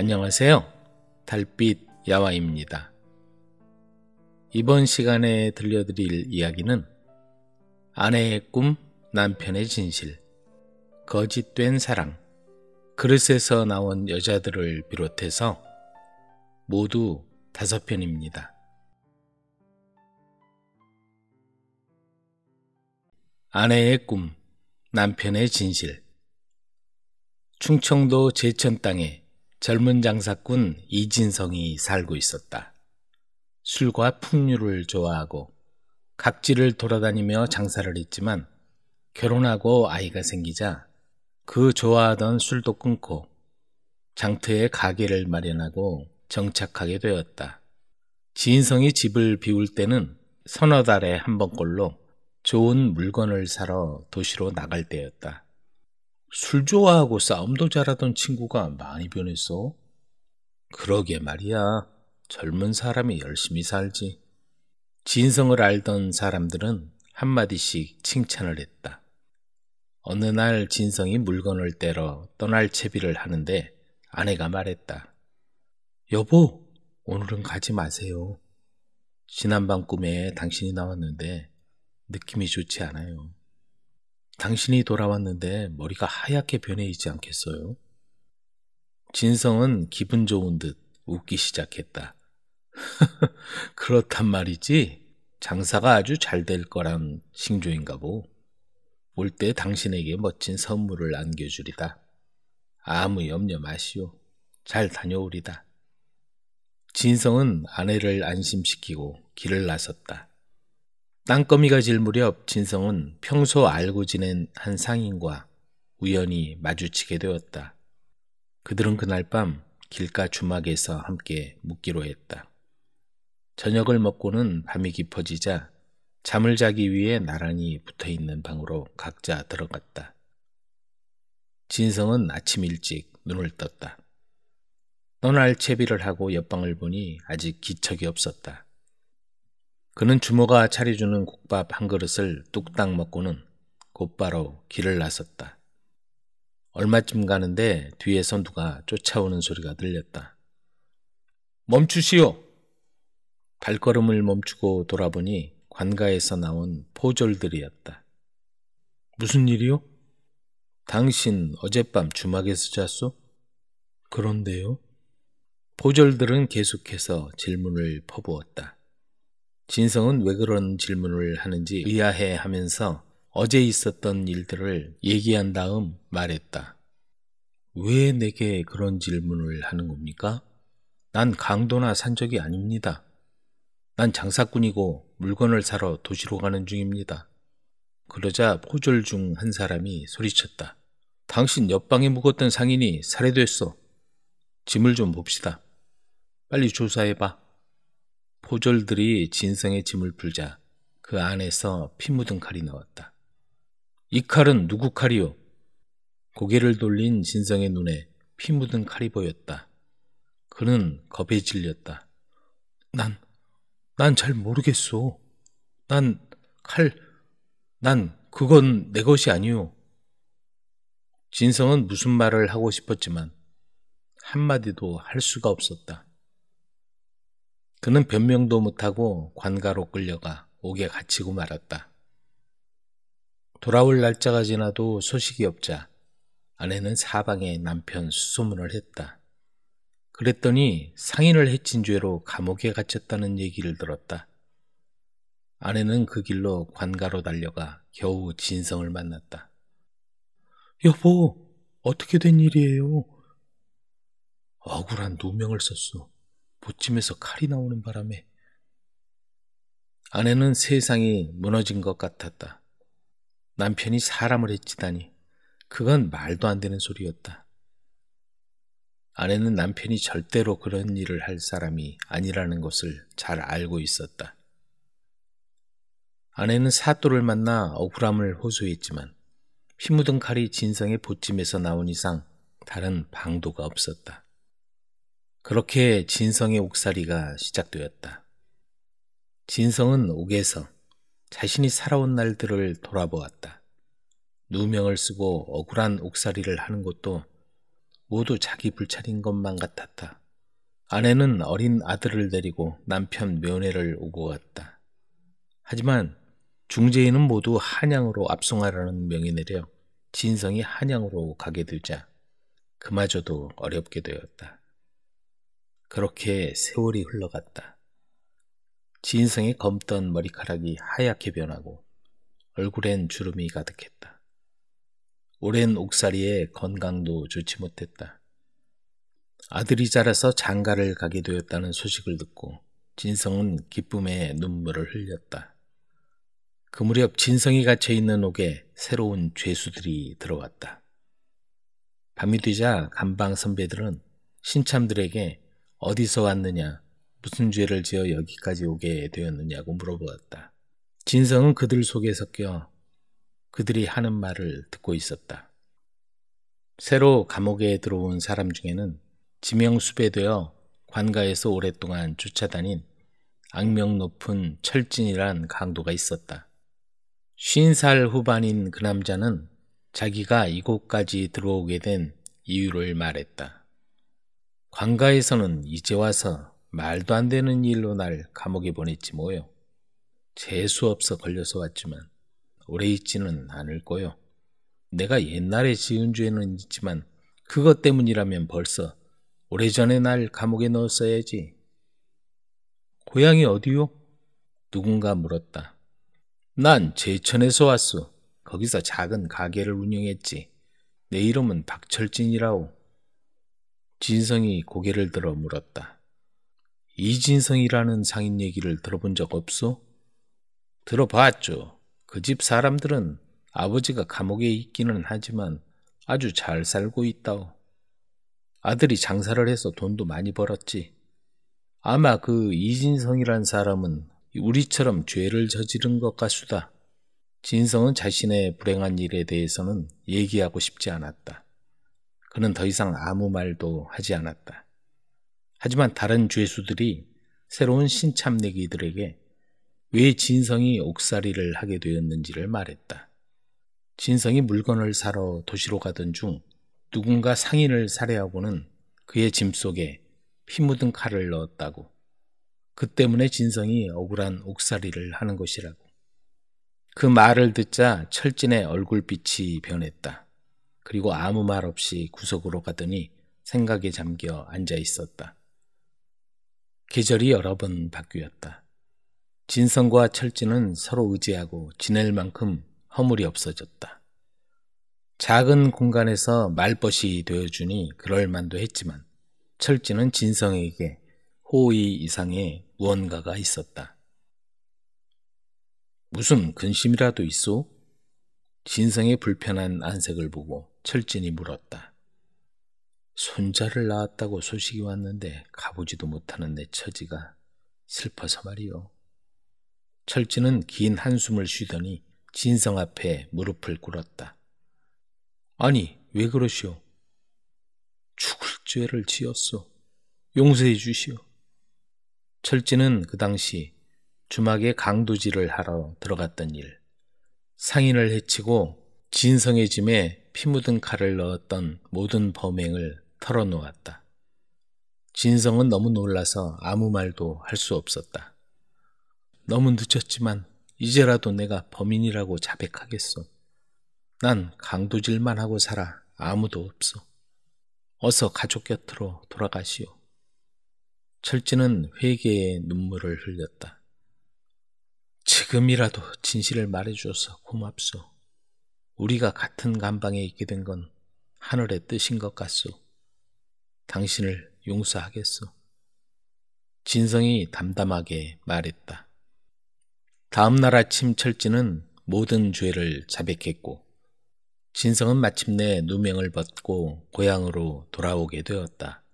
안녕하세요. 달빛 야와입니다. 이번 시간에 들려드릴 이야기는 아내의 꿈, 남편의 진실, 거짓된 사랑, 그릇에서 나온 여자들을 비롯해서 모두 다섯 편입니다. 아내의 꿈, 남편의 진실 충청도 제천 땅에 젊은 장사꾼 이진성이 살고 있었다. 술과 풍류를 좋아하고 각지를 돌아다니며 장사를 했지만 결혼하고 아이가 생기자 그 좋아하던 술도 끊고 장터에 가게를 마련하고 정착하게 되었다. 진성이 집을 비울 때는 서너 달에 한 번꼴로 좋은 물건을 사러 도시로 나갈 때였다. 술 좋아하고 싸움도 잘하던 친구가 많이 변했어. 그러게 말이야. 젊은 사람이 열심히 살지. 진성을 알던 사람들은 한마디씩 칭찬을 했다. 어느 날 진성이 물건을 떼러 떠날 채비를 하는데 아내가 말했다. 여보, 오늘은 가지 마세요. 지난밤 꿈에 당신이 나왔는데 느낌이 좋지 않아요. 당신이 돌아왔는데 머리가 하얗게 변해 있지 않겠어요? 진성은 기분 좋은 듯 웃기 시작했다. 그렇단 말이지. 장사가 아주 잘 될 거란 징조인가 보. 올 때 당신에게 멋진 선물을 안겨주리다. 아무 염려 마시오. 잘 다녀오리다. 진성은 아내를 안심시키고 길을 나섰다. 땅거미가 질 무렵 진성은 평소 알고 지낸 한 상인과 우연히 마주치게 되었다. 그들은 그날 밤 길가 주막에서 함께 묵기로 했다. 저녁을 먹고는 밤이 깊어지자 잠을 자기 위해 나란히 붙어 있는 방으로 각자 들어갔다. 진성은 아침 일찍 눈을 떴다. 떠날 채비를 하고 옆방을 보니 아직 기척이 없었다. 그는 주모가 차려주는 국밥 한 그릇을 뚝딱 먹고는 곧바로 길을 나섰다. 얼마쯤 가는데 뒤에서 누가 쫓아오는 소리가 들렸다. 멈추시오! 발걸음을 멈추고 돌아보니 관가에서 나온 포졸들이었다. 무슨 일이요? 당신 어젯밤 주막에서 잤소? 그런데요? 포졸들은 계속해서 질문을 퍼부었다. 진성은 왜 그런 질문을 하는지 의아해 하면서 어제 있었던 일들을 얘기한 다음 말했다. 왜 내게 그런 질문을 하는 겁니까? 난 강도나 산적이 아닙니다. 난 장사꾼이고 물건을 사러 도시로 가는 중입니다. 그러자 포졸 중 한 사람이 소리쳤다. 당신 옆방에 묵었던 상인이 살해됐어. 짐을 좀 봅시다. 빨리 조사해봐. 포졸들이 진성의 짐을 풀자 그 안에서 피 묻은 칼이 나왔다. 이 칼은 누구 칼이오 고개를 돌린 진성의 눈에 피 묻은 칼이 보였다. 그는 겁에 질렸다. 난, 난 잘 모르겠소. 난 칼, 난 그건 내 것이 아니오. 진성은 무슨 말을 하고 싶었지만 한마디도 할 수가 없었다. 그는 변명도 못하고 관가로 끌려가 옥에 갇히고 말았다. 돌아올 날짜가 지나도 소식이 없자 아내는 사방에 남편 수소문을 했다. 그랬더니 상인을 해친 죄로 감옥에 갇혔다는 얘기를 들었다. 아내는 그 길로 관가로 달려가 겨우 진성을 만났다. 여보, 어떻게 된 일이에요? 억울한 누명을 썼소. 보침에서 칼이 나오는 바람에 아내는 세상이 무너진 것 같았다. 남편이 사람을 해치다니 그건 말도 안 되는 소리였다. 아내는 남편이 절대로 그런 일을 할 사람이 아니라는 것을 잘 알고 있었다. 아내는 사또를 만나 억울함을 호소했지만 피 묻은 칼이 진성의 보침에서 나온 이상 다른 방도가 없었다. 그렇게 진성의 옥살이가 시작되었다. 진성은 옥에서 자신이 살아온 날들을 돌아보았다. 누명을 쓰고 억울한 옥살이를 하는 것도 모두 자기 불찰인 것만 같았다. 아내는 어린 아들을 데리고 남편 면회를 오고 갔다. 하지만 중재인은 모두 한양으로 압송하라는 명이 내려 진성이 한양으로 가게 되자 그마저도 어렵게 되었다. 그렇게 세월이 흘러갔다. 진성의 검던 머리카락이 하얗게 변하고 얼굴엔 주름이 가득했다. 오랜 옥살이에 건강도 좋지 못했다. 아들이 자라서 장가를 가게 되었다는 소식을 듣고 진성은 기쁨에 눈물을 흘렸다. 그 무렵 진성이 갇혀 있는 옥에 새로운 죄수들이 들어왔다. 밤이 되자 감방 선배들은 신참들에게 어디서 왔느냐, 무슨 죄를 지어 여기까지 오게 되었느냐고 물어보았다. 진성은 그들 속에 섞여 그들이 하는 말을 듣고 있었다. 새로 감옥에 들어온 사람 중에는 지명수배되어 관가에서 오랫동안 쫓아다닌 악명 높은 철진이란 강도가 있었다. 쉰 살 후반인 그 남자는 자기가 이곳까지 들어오게 된 이유를 말했다. 관가에서는 이제 와서 말도 안 되는 일로 날 감옥에 보냈지 뭐요. 재수 없어 걸려서 왔지만 오래 있지는 않을 거요. 내가 옛날에 지은 죄는 있지만 그것 때문이라면 벌써 오래전에 날 감옥에 넣었어야지. 고향이 어디요? 누군가 물었다. 난 제천에서 왔소. 거기서 작은 가게를 운영했지. 내 이름은 박철진이라오. 진성이 고개를 들어 물었다. 이진성이라는 상인 얘기를 들어본 적 없소? 들어봤죠. 그 집 사람들은 아버지가 감옥에 있기는 하지만 아주 잘 살고 있다오. 아들이 장사를 해서 돈도 많이 벌었지. 아마 그 이진성이란 사람은 우리처럼 죄를 저지른 것 같수다. 진성은 자신의 불행한 일에 대해서는 얘기하고 싶지 않았다. 그는 더 이상 아무 말도 하지 않았다. 하지만 다른 죄수들이 새로운 신참내기들에게 왜 진성이 옥살이를 하게 되었는지를 말했다. 진성이 물건을 사러 도시로 가던 중 누군가 상인을 살해하고는 그의 짐 속에 피 묻은 칼을 넣었다고. 그 때문에 진성이 억울한 옥살이를 하는 것이라고. 그 말을 듣자 철진의 얼굴빛이 변했다. 그리고 아무 말 없이 구석으로 가더니 생각에 잠겨 앉아 있었다. 계절이 여러 번 바뀌었다. 진성과 철진은 서로 의지하고 지낼 만큼 허물이 없어졌다. 작은 공간에서 말벗이 되어주니 그럴만도 했지만 철진은 진성에게 호의 이상의 무언가가 있었다. 무슨 근심이라도 있소? 진성의 불편한 안색을 보고 철진이 물었다. 손자를 낳았다고 소식이 왔는데 가보지도 못하는 내 처지가 슬퍼서 말이오 철진은 긴 한숨을 쉬더니 진성 앞에 무릎을 꿇었다. 아니, 왜 그러시오? 죽을 죄를 지었소. 용서해 주시오. 철진은 그 당시 주막에 강도질을 하러 들어갔던 일, 상인을 해치고 진성의 짐에 피 묻은 칼을 넣었던 모든 범행을 털어놓았다. 진성은 너무 놀라서 아무 말도 할 수 없었다. 너무 늦었지만 이제라도 내가 범인이라고 자백하겠소. 난 강도질만 하고 살아 아무도 없소. 어서 가족 곁으로 돌아가시오. 철진은 회개의 눈물을 흘렸다. 지금이라도 진실을 말해주어서 고맙소. 우리가 같은 감방에 있게 된 건 하늘의 뜻인 것 같소. 당신을 용서하겠소. 진성이 담담하게 말했다. 다음 날 아침 철진은 모든 죄를 자백했고 진성은 마침내 누명을 벗고 고향으로 돌아오게 되었다.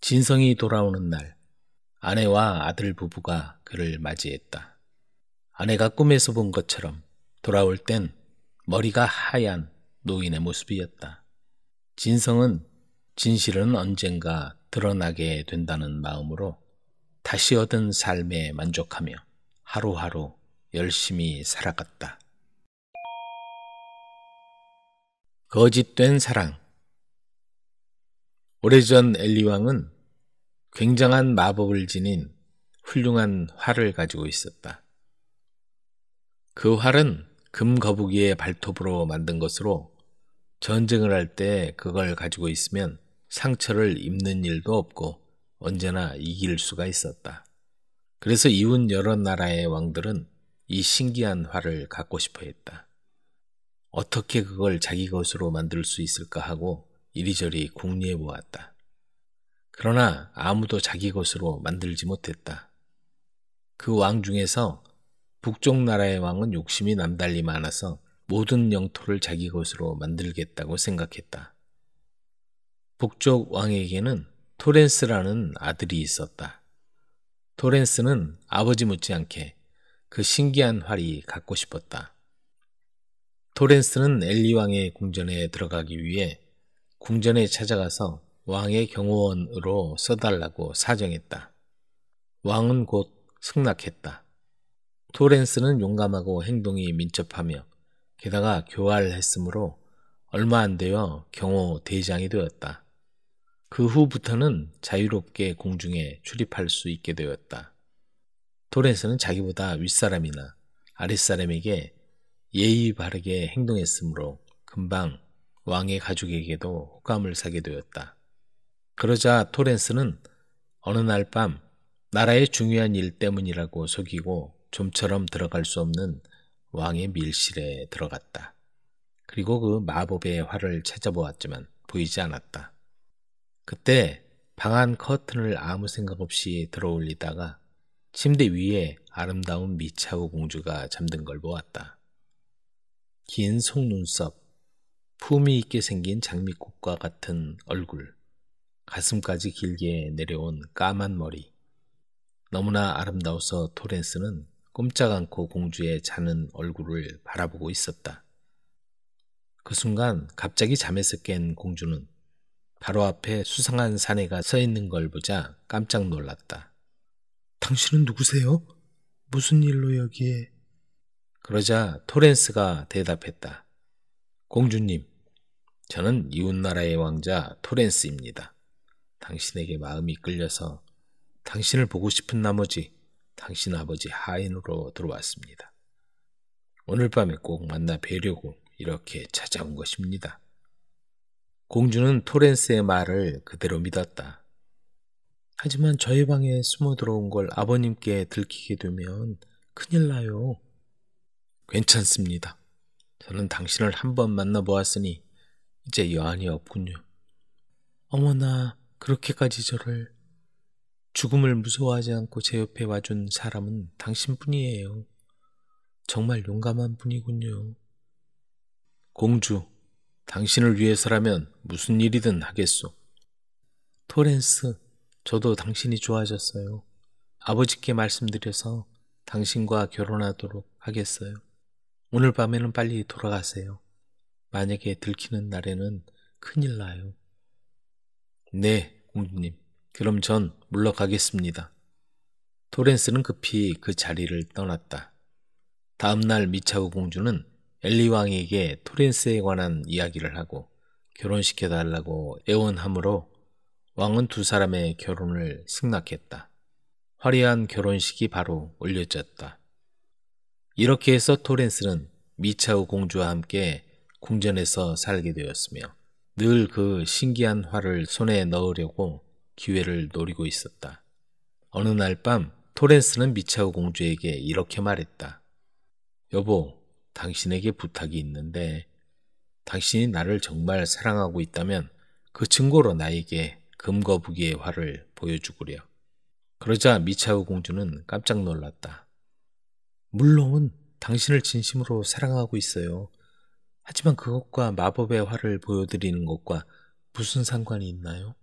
진성이 돌아오는 날 아내와 아들 부부가 그를 맞이했다. 아내가 꿈에서 본 것처럼 돌아올 땐 머리가 하얀 노인의 모습이었다. 진성은 진실은 언젠가 드러나게 된다는 마음으로 다시 얻은 삶에 만족하며 하루하루 열심히 살아갔다. 거짓된 사랑 오래전 엘리왕은 굉장한 마법을 지닌 훌륭한 활을 가지고 있었다. 그 활은 금 거북이의 발톱으로 만든 것으로 전쟁을 할 때 그걸 가지고 있으면 상처를 입는 일도 없고 언제나 이길 수가 있었다. 그래서 이웃 여러 나라의 왕들은 이 신기한 활을 갖고 싶어 했다. 어떻게 그걸 자기 것으로 만들 수 있을까 하고 이리저리 궁리해 보았다. 그러나 아무도 자기 것으로 만들지 못했다. 그 왕 중에서 북쪽 나라의 왕은 욕심이 남달리 많아서 모든 영토를 자기 것으로 만들겠다고 생각했다. 북쪽 왕에게는 토렌스라는 아들이 있었다. 토렌스는 아버지 못지않게 그 신기한 활이 갖고 싶었다. 토렌스는 엘리 왕의 궁전에 들어가기 위해 궁전에 찾아가서 왕의 경호원으로 써달라고 사정했다. 왕은 곧 승낙했다. 토렌스는 용감하고 행동이 민첩하며 게다가 교활했으므로 얼마 안 되어 경호 대장이 되었다. 그 후부터는 자유롭게 공중에 출입할 수 있게 되었다. 토렌스는 자기보다 윗사람이나 아랫사람에게 예의 바르게 행동했으므로 금방 왕의 가족에게도 호감을 사게 되었다. 그러자 토렌스는 어느 날 밤 나라의 중요한 일 때문이라고 속이고 좀처럼 들어갈 수 없는 왕의 밀실에 들어갔다. 그리고 그 마법의 활을 찾아보았지만 보이지 않았다. 그때 방안 커튼을 아무 생각 없이 들어올리다가 침대 위에 아름다운 미차오 공주가 잠든 걸 보았다. 긴 속눈썹, 품위 있게 생긴 장미꽃과 같은 얼굴, 가슴까지 길게 내려온 까만 머리. 너무나 아름다워서 토렌스는 꼼짝 않고 공주의 자는 얼굴을 바라보고 있었다. 그 순간 갑자기 잠에서 깬 공주는 바로 앞에 수상한 사내가 서 있는 걸 보자 깜짝 놀랐다. 당신은 누구세요? 무슨 일로 여기에? 그러자 토렌스가 대답했다. 공주님, 저는 이웃나라의 왕자 토렌스입니다. 당신에게 마음이 끌려서 당신을 보고 싶은 나머지 당신 아버지 하인으로 들어왔습니다. 오늘 밤에 꼭 만나 뵈려고 이렇게 찾아온 것입니다. 공주는 토렌스의 말을 그대로 믿었다. 하지만 저희 방에 숨어 들어온 걸 아버님께 들키게 되면 큰일 나요. 괜찮습니다. 저는 당신을 한 번 만나보았으니 이제 여한이 없군요. 어머나, 그렇게까지 저를. 죽음을 무서워하지 않고 제 옆에 와준 사람은 당신뿐이에요. 정말 용감한 분이군요. 공주, 당신을 위해서라면 무슨 일이든 하겠소. 토렌스, 저도 당신이 좋아졌어요. 아버지께 말씀드려서 당신과 결혼하도록 하겠어요. 오늘 밤에는 빨리 돌아가세요. 만약에 들키는 날에는 큰일 나요. 네, 공주님. 그럼 전 물러가겠습니다. 토렌스는 급히 그 자리를 떠났다. 다음날 미차우 공주는 엘리 왕에게 토렌스에 관한 이야기를 하고 결혼시켜달라고 애원하므로 왕은 두 사람의 결혼을 승낙했다. 화려한 결혼식이 바로 올려졌다. 이렇게 해서 토렌스는 미차우 공주와 함께 궁전에서 살게 되었으며 늘 그 신기한 화를 손에 넣으려고 기회를 노리고 있었다. 어느 날 밤 토렌스는 미차오 공주에게 이렇게 말했다. 여보, 당신에게 부탁이 있는데 당신이 나를 정말 사랑하고 있다면 그 증거로 나에게 금거북이의 활을 보여주구려. 그러자 미차오 공주는 깜짝 놀랐다. 물론 당신을 진심으로 사랑하고 있어요. 하지만 그것과 마법의 활을 보여드리는 것과 무슨 상관이 있나요?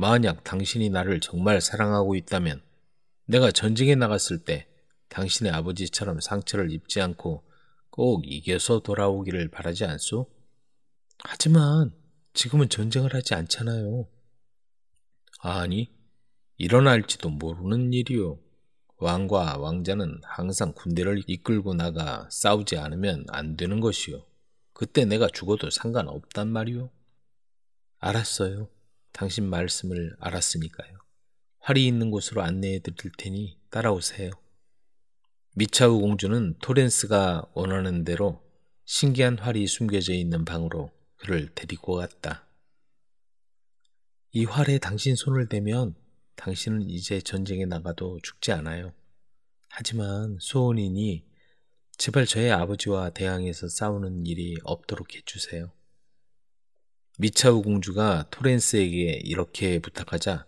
만약 당신이 나를 정말 사랑하고 있다면 내가 전쟁에 나갔을 때 당신의 아버지처럼 상처를 입지 않고 꼭 이겨서 돌아오기를 바라지 않소? 하지만 지금은 전쟁을 하지 않잖아요. 아니, 일어날지도 모르는 일이요. 왕과 왕자는 항상 군대를 이끌고 나가 싸우지 않으면 안 되는 것이요. 그때 내가 죽어도 상관없단 말이요. 알았어요. 당신 말씀을 알았으니까요. 활이 있는 곳으로 안내해 드릴 테니 따라오세요. 미차우 공주는 토렌스가 원하는 대로 신기한 활이 숨겨져 있는 방으로 그를 데리고 갔다. 이 활에 당신 손을 대면 당신은 이제 전쟁에 나가도 죽지 않아요. 하지만 소원이니 제발 저의 아버지와 대항해서 싸우는 일이 없도록 해주세요. 미차우 공주가 토렌스에게 이렇게 부탁하자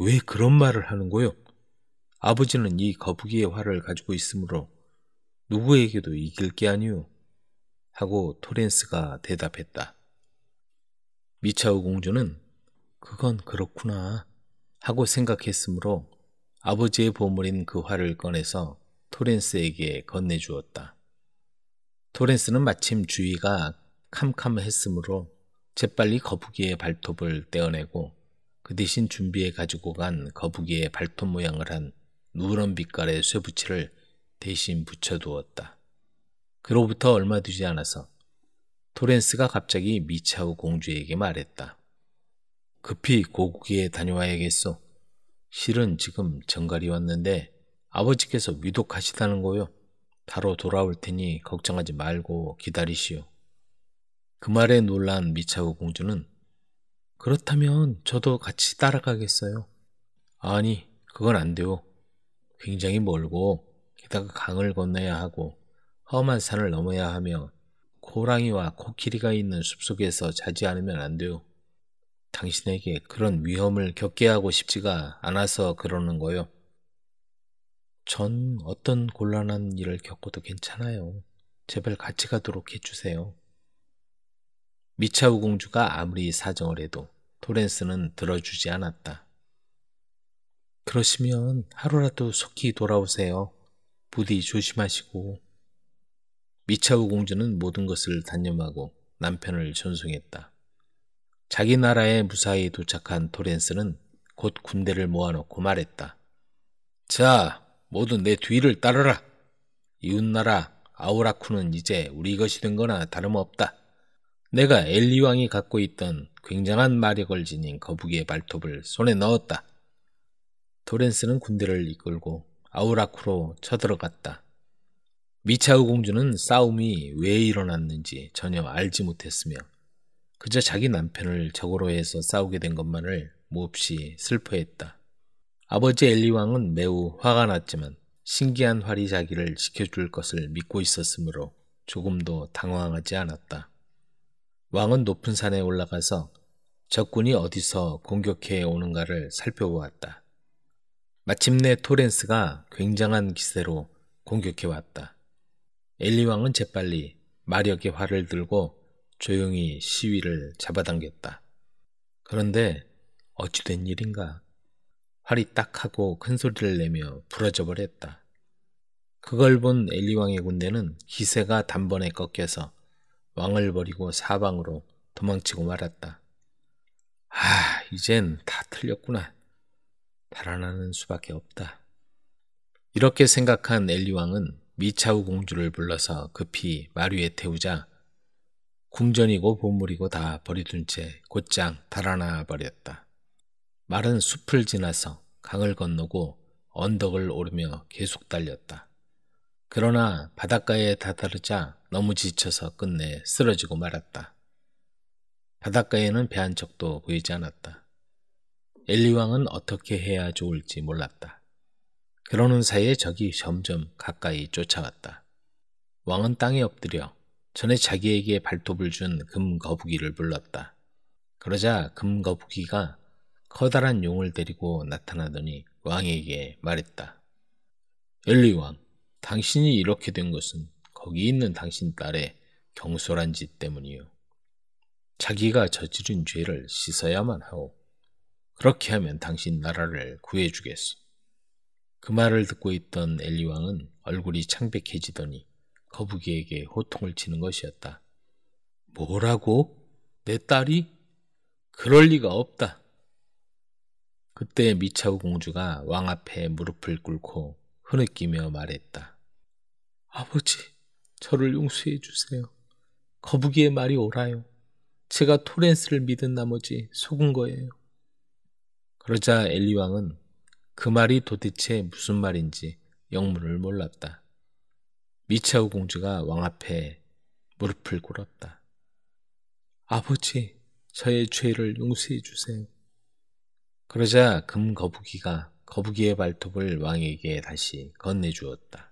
왜 그런 말을 하는 거요? 아버지는 이 거북이의 활을 가지고 있으므로 누구에게도 이길 게 아니요. 하고 토렌스가 대답했다. 미차우 공주는 그건 그렇구나 하고 생각했으므로 아버지의 보물인 그 활을 꺼내서 토렌스에게 건네주었다. 토렌스는 마침 주위가 캄캄했으므로 재빨리 거북이의 발톱을 떼어내고 그 대신 준비해 가지고 간 거북이의 발톱 모양을 한 누런 빛깔의 쇠붙이를 대신 붙여두었다. 그로부터 얼마 되지 않아서 토렌스가 갑자기 미차우 공주에게 말했다. 급히 고국에 다녀와야겠소. 실은 지금 정갈이 왔는데 아버지께서 위독하시다는 거요. 바로 돌아올 테니 걱정하지 말고 기다리시오. 그 말에 놀란 미차오 공주는 그렇다면 저도 같이 따라가겠어요. 아니, 그건 안 돼요. 굉장히 멀고 게다가 강을 건너야 하고 험한 산을 넘어야 하며 고랑이와 코끼리가 있는 숲속에서 자지 않으면 안 돼요. 당신에게 그런 위험을 겪게 하고 싶지가 않아서 그러는 거요. 전 어떤 곤란한 일을 겪어도 괜찮아요. 제발 같이 가도록 해주세요. 미차우 공주가 아무리 사정을 해도 토렌스는 들어주지 않았다. 그러시면 하루라도 속히 돌아오세요. 부디 조심하시고. 미차우 공주는 모든 것을 단념하고 남편을 전송했다. 자기 나라에 무사히 도착한 토렌스는 곧 군대를 모아놓고 말했다. 자, 모두 내 뒤를 따르라. 이웃나라 아우라쿠는 이제 우리 것이 된 거나 다름없다. 내가 엘리왕이 갖고 있던 굉장한 마력을 지닌 거북이의 발톱을 손에 넣었다. 도렌스는 군대를 이끌고 아우라쿠로 쳐들어갔다. 미차우 공주는 싸움이 왜 일어났는지 전혀 알지 못했으며 그저 자기 남편을 적으로 해서 싸우게 된 것만을 몹시 슬퍼했다. 아버지 엘리왕은 매우 화가 났지만 신기한 화리 자기를 지켜줄 것을 믿고 있었으므로 조금도 당황하지 않았다. 왕은 높은 산에 올라가서 적군이 어디서 공격해 오는가를 살펴보았다. 마침내 토렌스가 굉장한 기세로 공격해 왔다. 엘리왕은 재빨리 마력의 활을 들고 조용히 시위를 잡아당겼다. 그런데 어찌된 일인가? 활이 딱 하고 큰 소리를 내며 부러져 버렸다. 그걸 본 엘리왕의 군대는 기세가 단번에 꺾여서 왕을 버리고 사방으로 도망치고 말았다. 아, 이젠 다 틀렸구나. 달아나는 수밖에 없다. 이렇게 생각한 엘리왕은 미차우 공주를 불러서 급히 마루에 태우자 궁전이고 보물이고 다 버려둔 채 곧장 달아나 버렸다. 말은 숲을 지나서 강을 건너고 언덕을 오르며 계속 달렸다. 그러나 바닷가에 다다르자 너무 지쳐서 끝내 쓰러지고 말았다. 바닷가에는 배 한 척도 보이지 않았다. 엘리왕은 어떻게 해야 좋을지 몰랐다. 그러는 사이에 적이 점점 가까이 쫓아왔다. 왕은 땅에 엎드려 전에 자기에게 발톱을 준 금거북이를 불렀다. 그러자 금거북이가 커다란 용을 데리고 나타나더니 왕에게 말했다. 엘리왕, 당신이 이렇게 된 것은 거기 있는 당신 딸의 경솔한 짓 때문이요. 자기가 저지른 죄를 씻어야만 하오. 그렇게 하면 당신 나라를 구해주겠소. 그 말을 듣고 있던 엘리왕은 얼굴이 창백해지더니 거북이에게 호통을 치는 것이었다. 뭐라고? 내 딸이? 그럴 리가 없다. 그때 미차우 공주가 왕 앞에 무릎을 꿇고 흐느끼며 말했다. 아버지, 저를 용서해 주세요. 거북이의 말이 옳아요. 제가 토렌스를 믿은 나머지 속은 거예요. 그러자 엘리 왕은 그 말이 도대체 무슨 말인지 영문을 몰랐다. 미차오 공주가 왕 앞에 무릎을 꿇었다. 아버지, 저의 죄를 용서해 주세요. 그러자 금거북이가 거북이의 발톱을 왕에게 다시 건네주었다.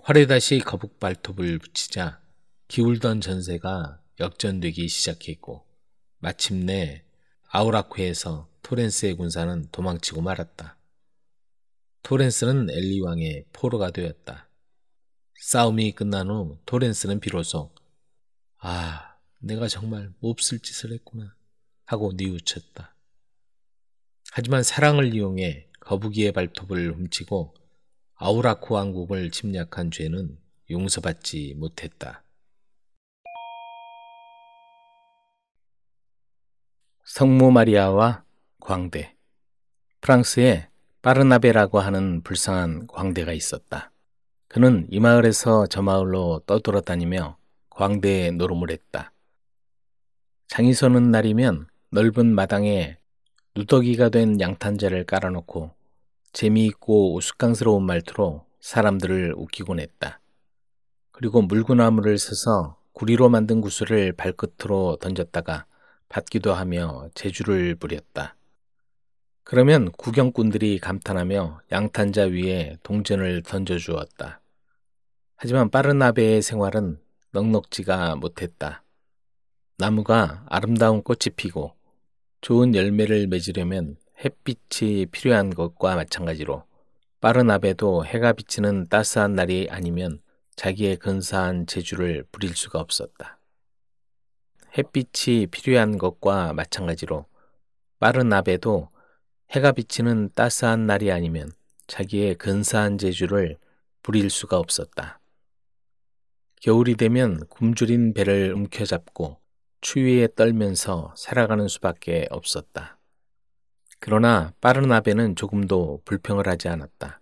활에 다시 거북 발톱을 붙이자 기울던 전세가 역전되기 시작했고 마침내 아우라쿠에서 토렌스의 군사는 도망치고 말았다. 토렌스는 엘리 왕의 포로가 되었다. 싸움이 끝난 후 토렌스는 비로소 아, 내가 정말 몹쓸 짓을 했구나 하고 뉘우쳤다. 하지만 사랑을 이용해 거북이의 발톱을 훔치고 아우라코 왕국을 침략한 죄는 용서받지 못했다. 성모 마리아와 광대 프랑스에 파르나베라고 하는 불쌍한 광대가 있었다. 그는 이 마을에서 저 마을로 떠돌아다니며 광대에 노름을 했다. 장이 서는 날이면 넓은 마당에 누더기가 된 양탄자를 깔아놓고 재미있고 우스꽝스러운 말투로 사람들을 웃기곤 했다. 그리고 물구나무를 서서 구리로 만든 구슬을 발끝으로 던졌다가 받기도 하며 재주를 부렸다. 그러면 구경꾼들이 감탄하며 양탄자 위에 동전을 던져주었다. 하지만 빠른 아베의 생활은 넉넉지가 못했다. 나무가 아름다운 꽃이 피고 좋은 열매를 맺으려면 햇빛이 필요한 것과 마찬가지로 빠른 앞에도 해가 비치는 따스한 날이 아니면 자기의 근사한 재주를 부릴 수가 없었다. 햇빛이 필요한 것과 마찬가지로 빠른 앞에도 해가 비치는 따스한 날이 아니면 자기의 근사한 재주를 부릴 수가 없었다. 겨울이 되면 굶주린 배를 움켜잡고 추위에 떨면서 살아가는 수밖에 없었다. 그러나 빠른 아베는 조금도 불평을 하지 않았다.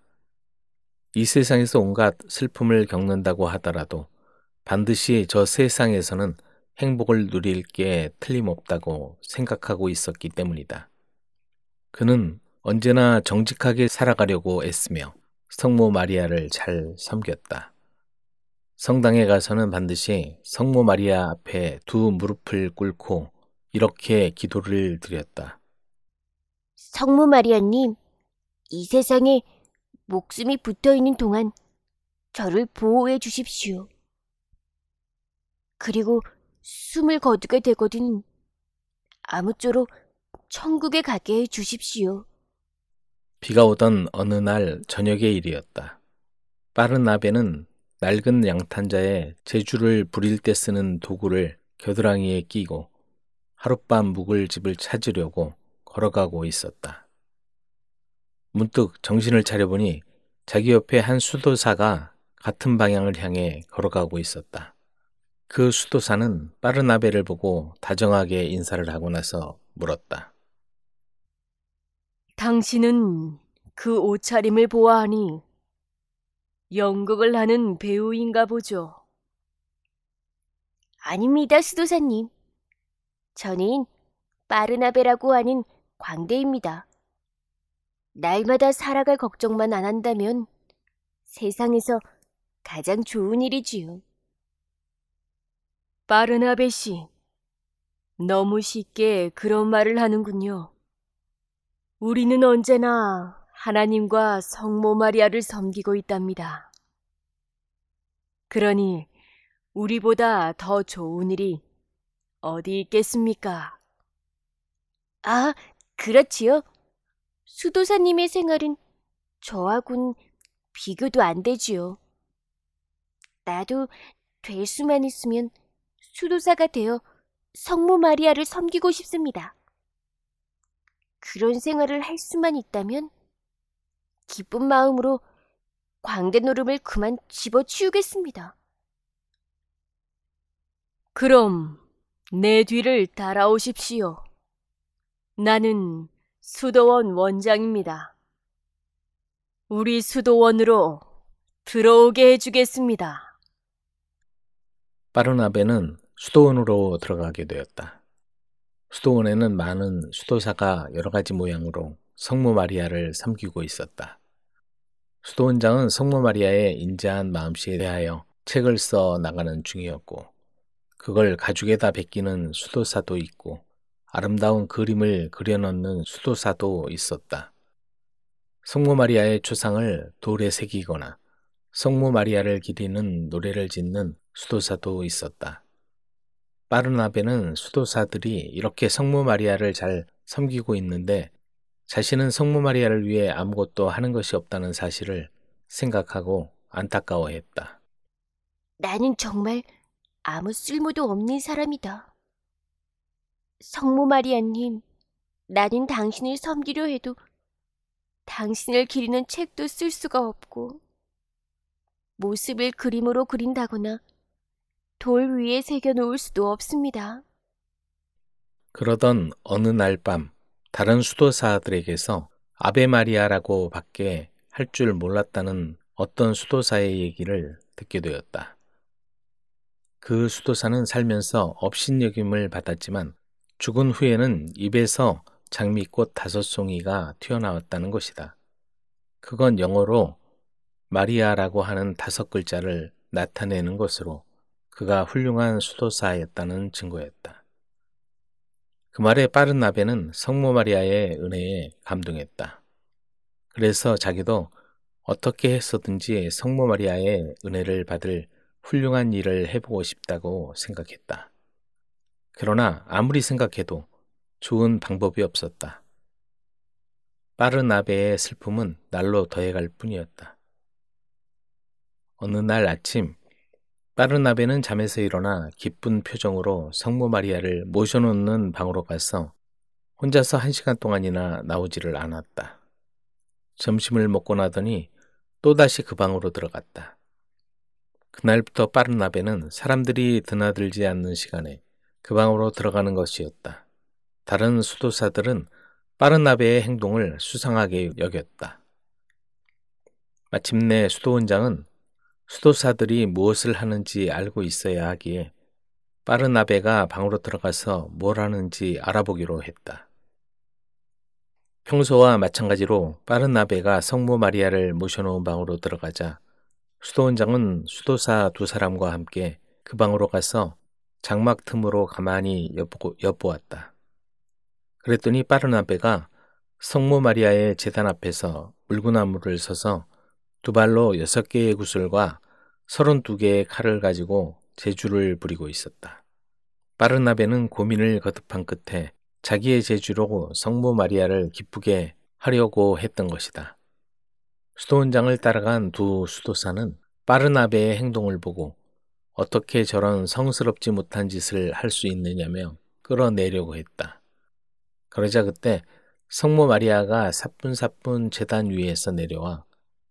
이 세상에서 온갖 슬픔을 겪는다고 하더라도 반드시 저 세상에서는 행복을 누릴 게 틀림없다고 생각하고 있었기 때문이다. 그는 언제나 정직하게 살아가려고 애쓰며 성모 마리아를 잘 섬겼다. 성당에 가서는 반드시 성모 마리아 앞에 두 무릎을 꿇고 이렇게 기도를 드렸다. 성모 마리아님, 이 세상에 목숨이 붙어 있는 동안 저를 보호해 주십시오. 그리고 숨을 거두게 되거든 아무쪼록 천국에 가게 해 주십시오. 비가 오던 어느 날 저녁의 일이었다. 빠른 아베는 낡은 양탄자에 제주를 부릴 때 쓰는 도구를 겨드랑이에 끼고 하룻밤 묵을 집을 찾으려고 걸어가고 있었다. 문득 정신을 차려보니 자기 옆에 한 수도사가 같은 방향을 향해 걸어가고 있었다. 그 수도사는 빠른 아베를 보고 다정하게 인사를 하고 나서 물었다. 당신은 그 옷차림을 보아하니 연극을 하는 배우인가 보죠. 아닙니다, 수도사님. 저는 빠르나베라고 하는 광대입니다. 날마다 살아갈 걱정만 안 한다면 세상에서 가장 좋은 일이지요. 빠르나베 씨, 너무 쉽게 그런 말을 하는군요. 우리는 언제나 하나님과 성모 마리아를 섬기고 있답니다. 그러니 우리보다 더 좋은 일이 어디 있겠습니까? 아, 그렇지요. 수도사님의 생활은 저하곤 비교도 안 되지요. 나도 될 수만 있으면 수도사가 되어 성모 마리아를 섬기고 싶습니다. 그런 생활을 할 수만 있다면 기쁜 마음으로 광대 노름을 그만 집어치우겠습니다. 그럼 내 뒤를 따라오십시오. 나는 수도원 원장입니다. 우리 수도원으로 들어오게 해주겠습니다. 빠른 아베는 수도원으로 들어가게 되었다. 수도원에는 많은 수도사가 여러 가지 모양으로 성모 마리아를 섬기고 있었다. 수도원장은 성모 마리아의 인자한 마음씨에 대하여 책을 써 나가는 중이었고 그걸 가죽에다 베끼는 수도사도 있고 아름다운 그림을 그려넣는 수도사도 있었다. 성모 마리아의 초상을 돌에 새기거나 성모 마리아를 기리는 노래를 짓는 수도사도 있었다. 빠른 앞에는 수도사들이 이렇게 성모 마리아를 잘 섬기고 있는데 자신은 성모 마리아를 위해 아무것도 하는 것이 없다는 사실을 생각하고 안타까워했다. 나는 정말 아무 쓸모도 없는 사람이다. 성모 마리아님, 나는 당신을 섬기려 해도 당신을 기리는 책도 쓸 수가 없고 모습을 그림으로 그린다거나 돌 위에 새겨놓을 수도 없습니다. 그러던 어느 날밤 다른 수도사들에게서 아베 마리아라고 밖에 할 줄 몰랐다는 어떤 수도사의 얘기를 듣게 되었다. 그 수도사는 살면서 업신여김을 받았지만 죽은 후에는 입에서 장미꽃 다섯 송이가 튀어나왔다는 것이다. 그건 영어로 마리아라고 하는 다섯 글자를 나타내는 것으로 그가 훌륭한 수도사였다는 증거였다. 그 말에 빠른 나베는 성모 마리아의 은혜에 감동했다. 그래서 자기도 어떻게 했어든지 성모 마리아의 은혜를 받을 훌륭한 일을 해보고 싶다고 생각했다. 그러나 아무리 생각해도 좋은 방법이 없었다. 빠른 아베의 슬픔은 날로 더해갈 뿐이었다. 어느 날 아침 빠른나베는 잠에서 일어나 기쁜 표정으로 성모 마리아를 모셔놓는 방으로 가서 혼자서 한 시간 동안이나 나오지를 않았다. 점심을 먹고 나더니 또다시 그 방으로 들어갔다. 그날부터 빠른나베는 사람들이 드나들지 않는 시간에 그 방으로 들어가는 것이었다. 다른 수도사들은 빠른나베의 행동을 수상하게 여겼다. 마침내 수도원장은 수도사들이 무엇을 하는지 알고 있어야 하기에 빠른 아베가 방으로 들어가서 뭘 하는지 알아보기로 했다. 평소와 마찬가지로 빠른 아베가 성모 마리아를 모셔놓은 방으로 들어가자 수도원장은 수도사 두 사람과 함께 그 방으로 가서 장막 틈으로 가만히 엿보, 았다 그랬더니 빠른 아베가 성모 마리아의 재단 앞에서 물구나무를 서서 두 발로 여섯 개의 구슬과 서른두 개의 칼을 가지고 제주를 부리고 있었다. 빠르나베는 고민을 거듭한 끝에 자기의 제주로 성모 마리아를 기쁘게 하려고 했던 것이다. 수도원장을 따라간 두 수도사는 빠르나베의 행동을 보고 어떻게 저런 성스럽지 못한 짓을 할 수 있느냐며 끌어내려고 했다. 그러자 그때 성모 마리아가 사뿐사뿐 재단 위에서 내려와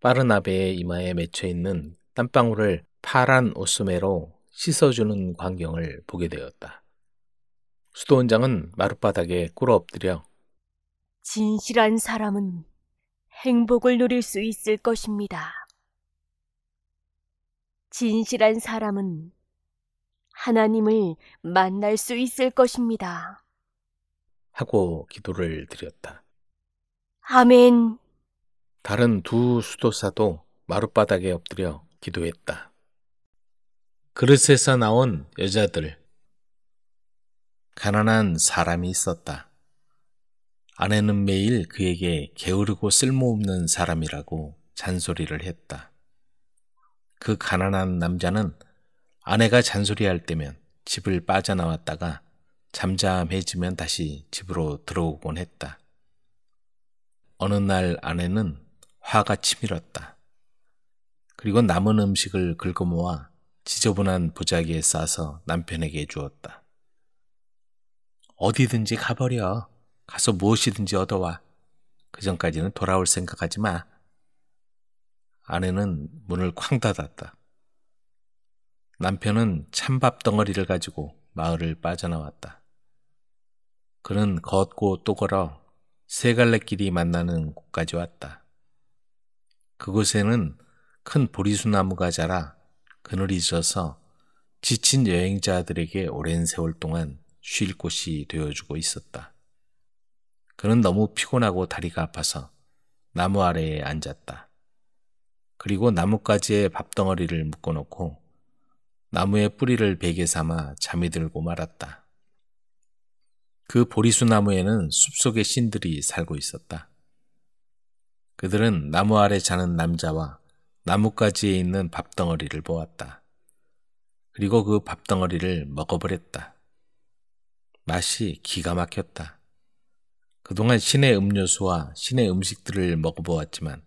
빠르나베의 이마에 맺혀 있는 땀방울을 파란 옷소매로 씻어주는 광경을 보게 되었다. 수도원장은 마룻바닥에 꿇어 엎드려 진실한 사람은 행복을 누릴 수 있을 것입니다. 진실한 사람은 하나님을 만날 수 있을 것입니다. 하고 기도를 드렸다. 아멘. 다른 두 수도사도 마룻바닥에 엎드려 기도했다. 그릇에서 나온 여자들. 가난한 사람이 있었다. 아내는 매일 그에게 게으르고 쓸모없는 사람이라고 잔소리를 했다. 그 가난한 남자는 아내가 잔소리할 때면 집을 빠져나왔다가 잠잠해지면 다시 집으로 들어오곤 했다. 어느 날 아내는 화가 치밀었다. 그리고 남은 음식을 긁어모아 지저분한 보자기에 싸서 남편에게 주었다. 어디든지 가버려. 가서 무엇이든지 얻어와. 그 전까지는 돌아올 생각하지 마. 아내는 문을 쾅 닫았다. 남편은 찬밥 덩어리를 가지고 마을을 빠져나왔다. 그는 걷고 또 걸어 세 갈래 길이 만나는 곳까지 왔다. 그곳에는 큰 보리수나무가 자라 그늘이 어서 지친 여행자들에게 오랜 세월 동안 쉴 곳이 되어주고 있었다. 그는 너무 피곤하고 다리가 아파서 나무 아래에 앉았다. 그리고 나뭇가지에 밥덩어리를 묶어놓고 나무의 뿌리를 베개 삼아 잠이 들고 말았다. 그 보리수나무에는 숲속의 신들이 살고 있었다. 그들은 나무 아래 자는 남자와 나뭇가지에 있는 밥덩어리를 보았다. 그리고 그 밥덩어리를 먹어버렸다. 맛이 기가 막혔다. 그동안 신의 음료수와 신의 음식들을 먹어보았지만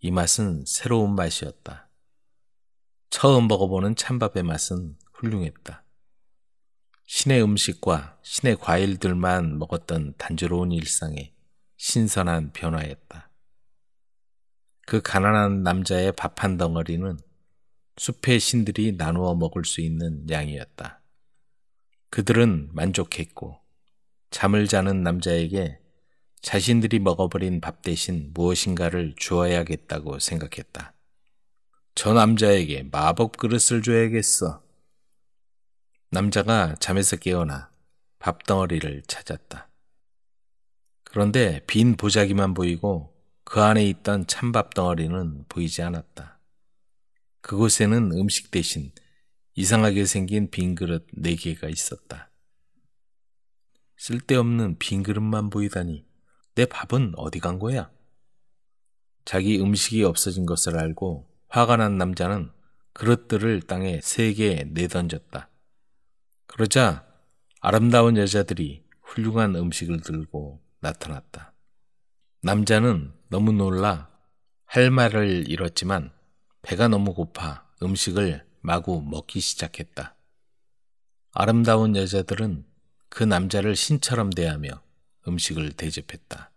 이 맛은 새로운 맛이었다. 처음 먹어보는 찬밥의 맛은 훌륭했다. 신의 음식과 신의 과일들만 먹었던 단조로운 일상에 신선한 변화였다. 그 가난한 남자의 밥 한 덩어리는 숲의 신들이 나누어 먹을 수 있는 양이었다. 그들은 만족했고 잠을 자는 남자에게 자신들이 먹어버린 밥 대신 무엇인가를 주어야겠다고 생각했다. 저 남자에게 마법 그릇을 줘야겠어. 남자가 잠에서 깨어나 밥덩어리를 찾았다. 그런데 빈 보자기만 보이고 그 안에 있던 찬밥 덩어리는 보이지 않았다. 그곳에는 음식 대신 이상하게 생긴 빈 그릇 네 개가 있었다. 쓸데없는 빈 그릇만 보이다니 내 밥은 어디 간 거야? 자기 음식이 없어진 것을 알고 화가 난 남자는 그릇들을 땅에 세 개 내던졌다. 그러자 아름다운 여자들이 훌륭한 음식을 들고 나타났다. 남자는 너무 놀라 할 말을 잃었지만 배가 너무 고파 음식을 마구 먹기 시작했다. 아름다운 여자들은 그 남자를 신처럼 대하며 음식을 대접했다.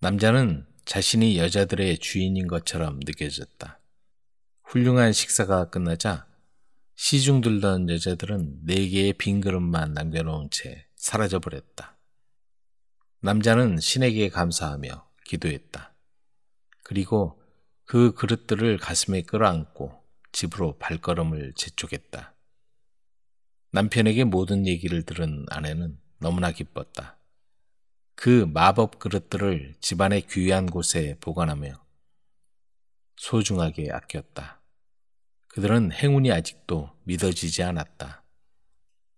남자는 자신이 여자들의 주인인 것처럼 느껴졌다. 훌륭한 식사가 끝나자 시중 들던 여자들은 네 개의 빈 그릇만 남겨놓은 채 사라져버렸다. 남자는 신에게 감사하며 기도했다. 그리고 그 그릇들을 가슴에 끌어안고 집으로 발걸음을 재촉했다. 남편에게 모든 얘기를 들은 아내는 너무나 기뻤다. 그 마법 그릇들을 집안의 귀한 곳에 보관하며 소중하게 아꼈다. 그들은 행운이 아직도 믿어지지 않았다.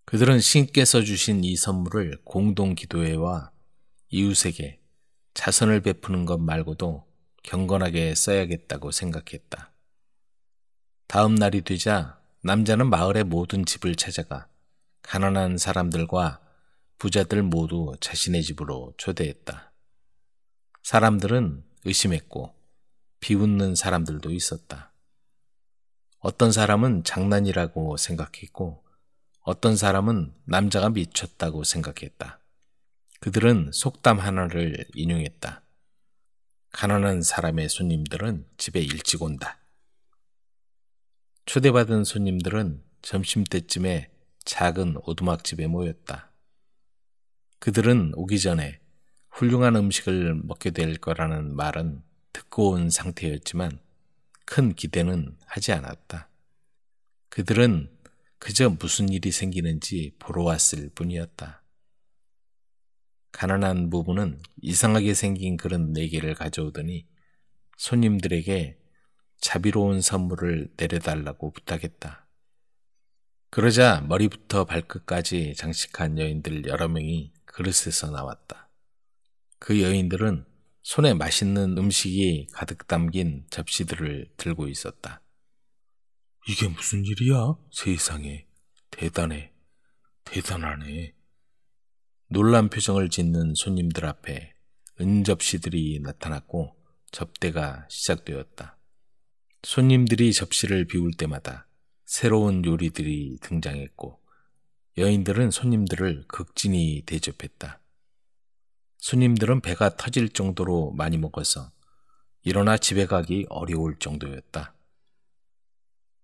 그들은 신께서 주신 이 선물을 공동 기도회와 이웃에게 자선을 베푸는 것 말고도 경건하게 써야겠다고 생각했다. 다음 날이 되자 남자는 마을의 모든 집을 찾아가 가난한 사람들과 부자들 모두 자신의 집으로 초대했다. 사람들은 의심했고 비웃는 사람들도 있었다. 어떤 사람은 장난이라고 생각했고 어떤 사람은 남자가 미쳤다고 생각했다. 그들은 속담 하나를 인용했다. 가난한 사람의 손님들은 집에 일찍 온다. 초대받은 손님들은 점심때쯤에 작은 오두막집에 모였다. 그들은 오기 전에 훌륭한 음식을 먹게 될 거라는 말은 듣고 온 상태였지만 큰 기대는 하지 않았다. 그들은 그저 무슨 일이 생기는지 보러 왔을 뿐이었다. 가난한 부부는 이상하게 생긴 그런내기를 가져오더니 손님들에게 자비로운 선물을 내려달라고 부탁했다. 그러자 머리부터 발끝까지 장식한 여인들 여러 명이 그릇에서 나왔다. 그 여인들은 손에 맛있는 음식이 가득 담긴 접시들을 들고 있었다. 이게 무슨 일이야? 세상에. 대단해. 대단하네. 놀란 표정을 짓는 손님들 앞에 은접시들이 나타났고 접대가 시작되었다. 손님들이 접시를 비울 때마다 새로운 요리들이 등장했고 여인들은 손님들을 극진히 대접했다. 손님들은 배가 터질 정도로 많이 먹어서 일어나 집에 가기 어려울 정도였다.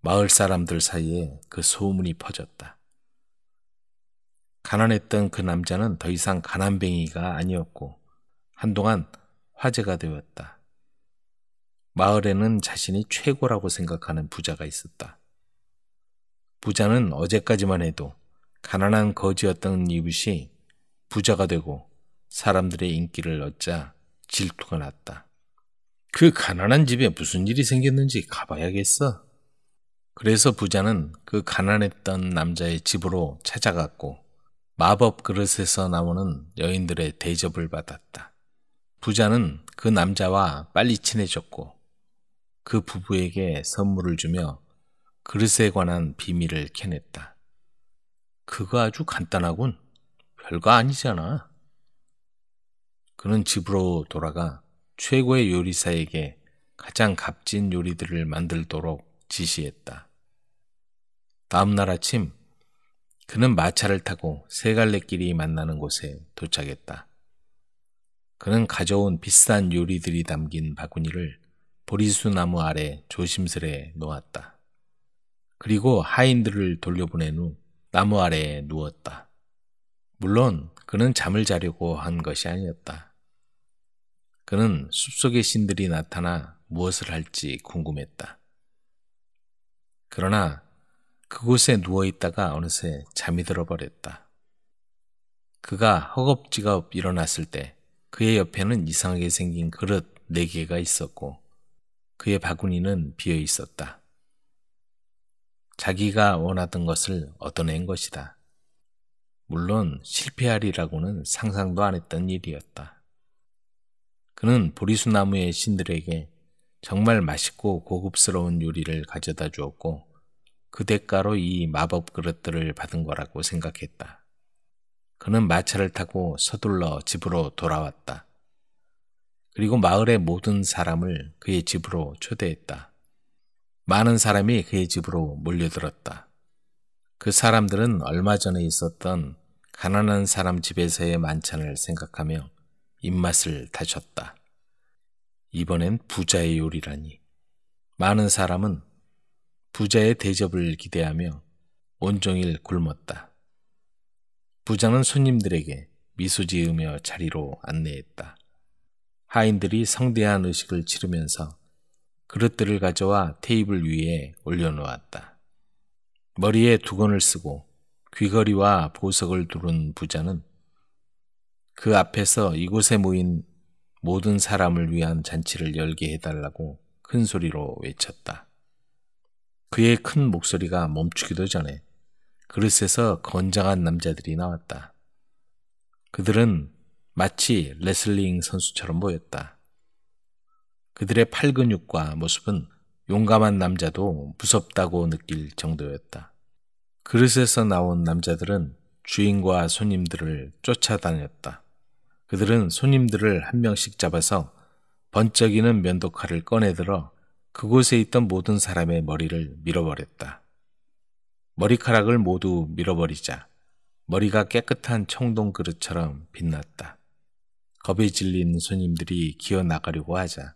마을 사람들 사이에 그 소문이 퍼졌다. 가난했던 그 남자는 더 이상 가난뱅이가 아니었고 한동안 화제가 되었다. 마을에는 자신이 최고라고 생각하는 부자가 있었다. 부자는 어제까지만 해도 가난한 거지였던 이웃이 부자가 되고 사람들의 인기를 얻자 질투가 났다. 그 가난한 집에 무슨 일이 생겼는지 가봐야겠어. 그래서 부자는 그 가난했던 남자의 집으로 찾아갔고 마법 그릇에서 나오는 여인들의 대접을 받았다. 부자는 그 남자와 빨리 친해졌고 그 부부에게 선물을 주며 그릇에 관한 비밀을 캐냈다. 그거 아주 간단하군. 별거 아니잖아. 그는 집으로 돌아가 최고의 요리사에게 가장 값진 요리들을 만들도록 지시했다. 다음날 아침 그는 마차를 타고 세 갈래 길이 만나는 곳에 도착했다. 그는 가져온 비싼 요리들이 담긴 바구니를 보리수 나무 아래 조심스레 놓았다. 그리고 하인들을 돌려보낸 후 나무 아래에 누웠다. 물론 그는 잠을 자려고 한 것이 아니었다. 그는 숲속의 신들이 나타나 무엇을 할지 궁금했다. 그러나 그곳에 누워 있다가 어느새 잠이 들어 버렸다. 그가 허겁지겁 일어났을 때 그의 옆에는 이상하게 생긴 그릇 네 개가 있었고 그의 바구니는 비어 있었다. 자기가 원하던 것을 얻어낸 것이다. 물론 실패하리라고는 상상도 안 했던 일이었다. 그는 보리수나무의 신들에게 정말 맛있고 고급스러운 요리를 가져다 주었고 그 대가로 이 마법 그릇들을 받은 거라고 생각했다. 그는 마차를 타고 서둘러 집으로 돌아왔다. 그리고 마을의 모든 사람을 그의 집으로 초대했다. 많은 사람이 그의 집으로 몰려들었다. 그 사람들은 얼마 전에 있었던 가난한 사람 집에서의 만찬을 생각하며 입맛을 다졌다. 이번엔 부자의 요리라니. 많은 사람은 부자의 대접을 기대하며 온종일 굶었다. 부자는 손님들에게 미소 지으며 자리로 안내했다. 하인들이 성대한 의식을 치르면서 그릇들을 가져와 테이블 위에 올려놓았다. 머리에 두건을 쓰고 귀걸이와 보석을 두른 부자는 그 앞에서 이곳에 모인 모든 사람을 위한 잔치를 열게 해달라고 큰 소리로 외쳤다. 그의 큰 목소리가 멈추기도 전에 그릇에서 건장한 남자들이 나왔다. 그들은 마치 레슬링 선수처럼 보였다. 그들의 팔 근육과 모습은 용감한 남자도 무섭다고 느낄 정도였다. 그릇에서 나온 남자들은 주인과 손님들을 쫓아다녔다. 그들은 손님들을 한 명씩 잡아서 번쩍이는 면도칼을 꺼내들어 그곳에 있던 모든 사람의 머리를 밀어버렸다. 머리카락을 모두 밀어버리자 머리가 깨끗한 청동 그릇처럼 빛났다. 겁에 질린 손님들이 기어 나가려고 하자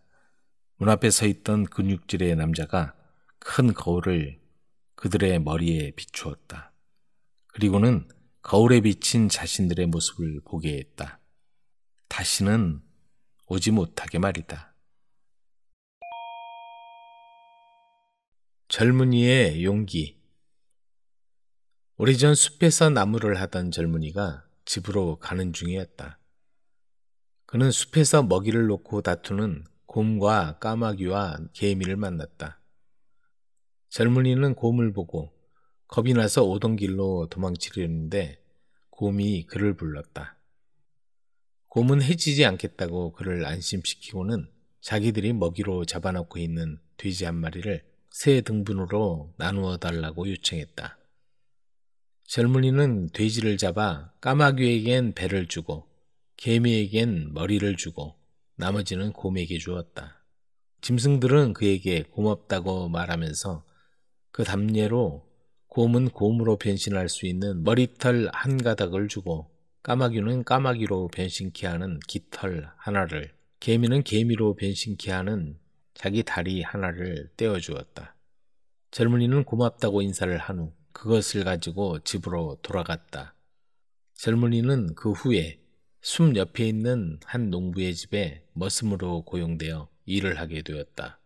문 앞에 서 있던 근육질의 남자가 큰 거울을 그들의 머리에 비추었다. 그리고는 거울에 비친 자신들의 모습을 보게 했다. 다시는 오지 못하게 말이다. 젊은이의 용기 오래전 숲에서 나무를 하던 젊은이가 집으로 가는 중이었다. 그는 숲에서 먹이를 놓고 다투는 곰과 까마귀와 개미를 만났다. 젊은이는 곰을 보고 겁이 나서 오던 길로 도망치려는데 곰이 그를 불렀다. 곰은 해치지 않겠다고 그를 안심시키고는 자기들이 먹이로 잡아놓고 있는 돼지 한 마리를 세 등분으로 나누어 달라고 요청했다. 젊은이는 돼지를 잡아 까마귀에겐 배를 주고 개미에겐 머리를 주고 나머지는 곰에게 주었다. 짐승들은 그에게 고맙다고 말하면서 그 담례로 곰은 곰으로 변신할 수 있는 머리털 한 가닥을 주고 까마귀는 까마귀로 변신케 하는 깃털 하나를 개미는 개미로 변신케 하는 자기 다리 하나를 떼어주었다. 젊은이는 고맙다고 인사를 한 후 그것을 가지고 집으로 돌아갔다. 젊은이는 그 후에 숲 옆에 있는 한 농부의 집에 머슴으로 고용되어 일을 하게 되었다.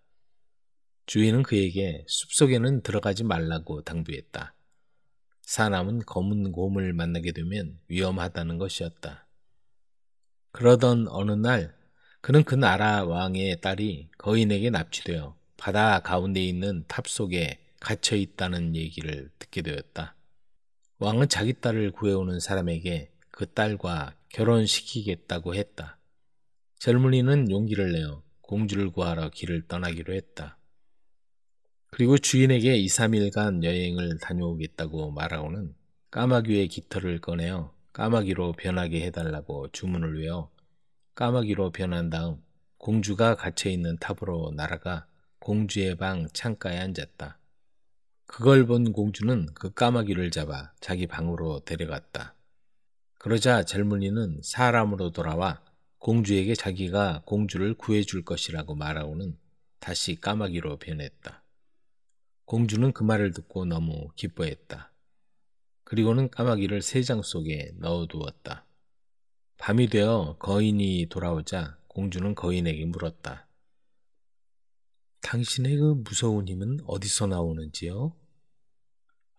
주인은 그에게 숲속에는 들어가지 말라고 당부했다. 사람은 검은 곰을 만나게 되면 위험하다는 것이었다. 그러던 어느 날 그는 그 나라 왕의 딸이 거인에게 납치되어 바다 가운데 있는 탑 속에 갇혀 있다는 얘기를 듣게 되었다. 왕은 자기 딸을 구해오는 사람에게 그 딸과 결혼시키겠다고 했다. 젊은이는 용기를 내어 공주를 구하러 길을 떠나기로 했다. 그리고 주인에게 2, 3일간 여행을 다녀오겠다고 말하고는 까마귀의 깃털을 꺼내어 까마귀로 변하게 해달라고 주문을 외워 까마귀로 변한 다음 공주가 갇혀 있는 탑으로 날아가 공주의 방 창가에 앉았다. 그걸 본 공주는 그 까마귀를 잡아 자기 방으로 데려갔다. 그러자 젊은이는 사람으로 돌아와 공주에게 자기가 공주를 구해줄 것이라고 말하고는 다시 까마귀로 변했다. 공주는 그 말을 듣고 너무 기뻐했다. 그리고는 까마귀를 새장 속에 넣어두었다. 밤이 되어 거인이 돌아오자 공주는 거인에게 물었다. 당신의 그 무서운 힘은 어디서 나오는지요?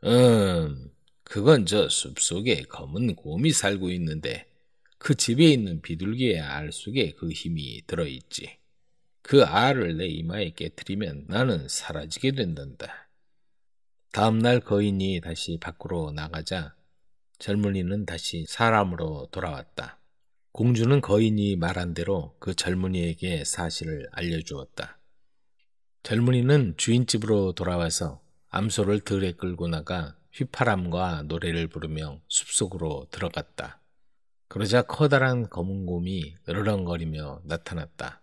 음, 그건 저 숲속에 검은 곰이 살고 있는데 그 집에 있는 비둘기의 알 속에 그 힘이 들어있지. 그 알을 내 이마에 깨뜨리면 나는 사라지게 된단다. 다음날 거인이 다시 밖으로 나가자 젊은이는 다시 사람으로 돌아왔다. 공주는 거인이 말한 대로 그 젊은이에게 사실을 알려주었다. 젊은이는 주인집으로 돌아와서 암소를 들에 끌고 나가 휘파람과 노래를 부르며 숲속으로 들어갔다. 그러자 커다란 검은 곰이 으르렁거리며 나타났다.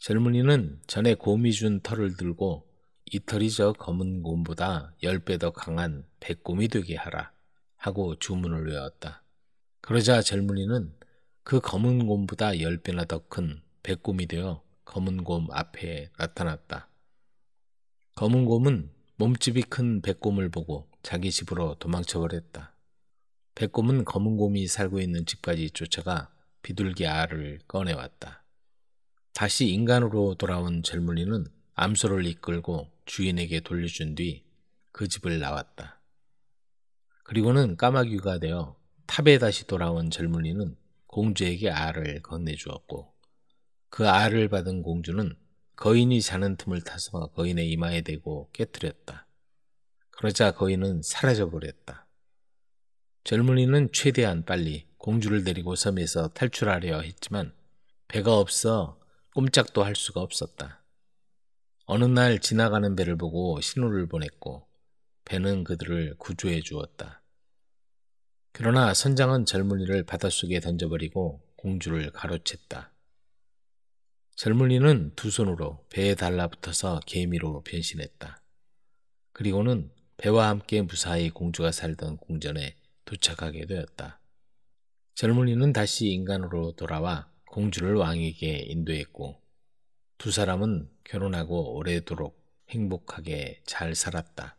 젊은이는 전에 곰이 준 털을 들고 이 털이 저 검은 곰보다 열 배 더 강한 백곰이 되게 하라 하고 주문을 외웠다. 그러자 젊은이는 그 검은 곰보다 열 배나 더 큰 백곰이 되어 검은 곰 앞에 나타났다. 검은 곰은 몸집이 큰 백곰을 보고 자기 집으로 도망쳐버렸다. 백곰은 검은 곰이 살고 있는 집까지 쫓아가 비둘기 알을 꺼내왔다. 다시 인간으로 돌아온 젊은이는 암소를 이끌고 주인에게 돌려준 뒤 그 집을 나왔다. 그리고는 까마귀가 되어 탑에 다시 돌아온 젊은이는 공주에게 알을 건네주었고 그 알을 받은 공주는 거인이 자는 틈을 타서 거인의 이마에 대고 깨뜨렸다. 그러자 거인은 사라져버렸다. 젊은이는 최대한 빨리 공주를 데리고 섬에서 탈출하려 했지만 배가 없어 꼼짝도 할 수가 없었다. 어느 날 지나가는 배를 보고 신호를 보냈고 배는 그들을 구조해 주었다. 그러나 선장은 젊은이를 바닷속에 던져버리고 공주를 가로챘다. 젊은이는 두 손으로 배에 달라붙어서 개미로 변신했다. 그리고는 배와 함께 무사히 공주가 살던 궁전에 도착하게 되었다. 젊은이는 다시 인간으로 돌아와 공주를 왕에게 인도했고 두 사람은 결혼하고 오래도록 행복하게 잘 살았다.